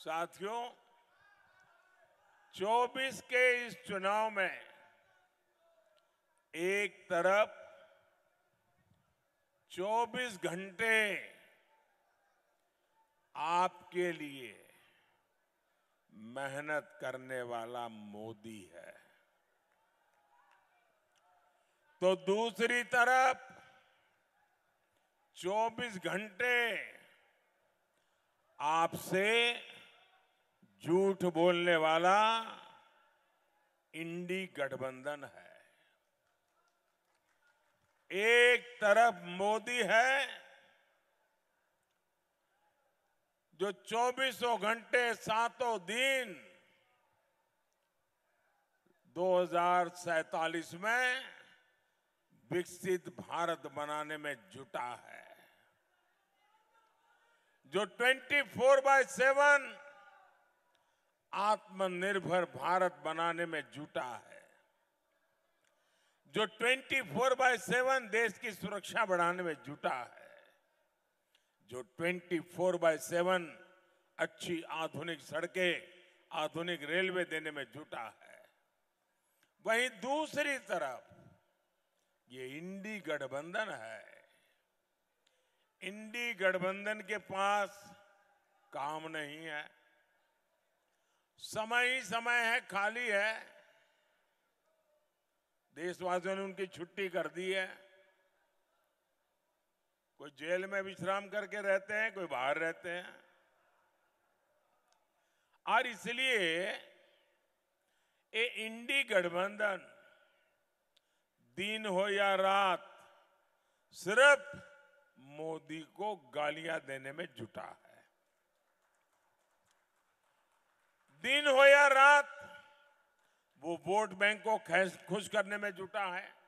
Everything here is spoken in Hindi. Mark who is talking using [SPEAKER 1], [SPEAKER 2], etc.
[SPEAKER 1] साथियों 24 के इस चुनाव में एक तरफ 24 घंटे आपके लिए मेहनत करने वाला मोदी है तो दूसरी तरफ 24 घंटे आपसे झूठ बोलने वाला इंडी गठबंधन है एक तरफ मोदी है जो चौबीसों घंटे सातों दिन 2047 में विकसित भारत बनाने में जुटा है जो 24 फोर बाय सेवन आत्मनिर्भर भारत बनाने में जुटा है जो 24 फोर बाय सेवन देश की सुरक्षा बढ़ाने में जुटा है जो 24 फोर बाय सेवन अच्छी आधुनिक सड़कें आधुनिक रेलवे देने में जुटा है वहीं दूसरी तरफ ये इंडी गठबंधन है इंडी गठबंधन के पास काम नहीं है समय ही समय है खाली है देशवासियों ने उनकी छुट्टी कर दी है कोई जेल में विश्राम करके रहते हैं कोई बाहर रहते हैं और इसलिए ये इंडी गठबंधन दिन हो या रात सिर्फ मोदी को गालियां देने में जुटा है दिन हो या रात वो वोट बैंक को खुश करने में जुटा है